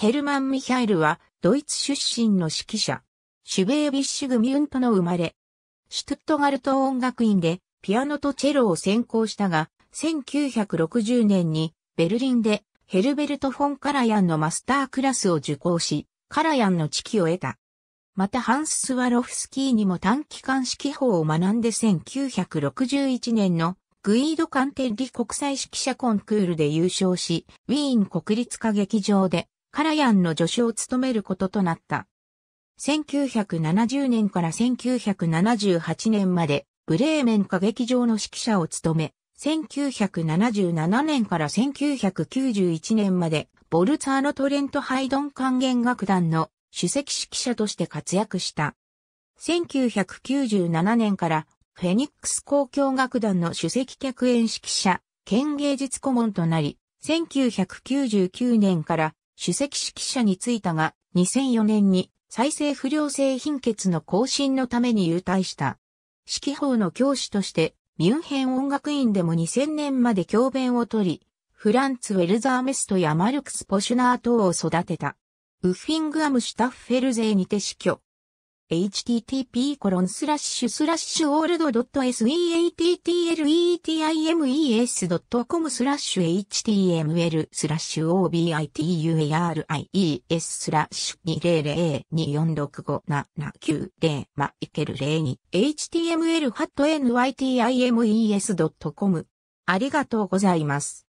ヘルマン・ミヒャイルは、ドイツ出身の指揮者。シュベービッシュ・グミュントの生まれ。シュトゥットガルト音楽院で、ピアノとチェロを専攻したが、1960年に、ベルリンで、ヘルベルト・フォン・カラヤンのマスタークラスを受講し、カラヤンの知識を得た。またハンス・スワロフスキーにも短期間指揮法を学んで1961年のグイード・カンテッリ国際指揮者コンクールで優勝し、ウィーン国立歌劇場でカラヤンの助手を務めることとなった。1970年から1978年まで、ブレーメン歌劇場の指揮者を務め、1977年から1991年まで、ボルツァーノ・トレント・ハイドン管弦楽団の首席指揮者として活躍した。1997年から、フェニックス交響楽団の首席客演指揮者、兼芸術顧問となり、1999年から主席指揮者に就いたが、2004年に再生不良性貧血の更新のために優退した。指揮法の教師として、ミュンヘン音楽院でも2000年まで教鞭をとり、フランツ・ウェルザーメストやマルクス・ポシュナー等を育てた。ウッフィングアムシュタッフェルゼーにて死去。http://world.seattl tmes.com スラッシュ html スラッシュ obituaries スラッシュ200246579マイケル02 html ハット nytimes.com ありがとうございます。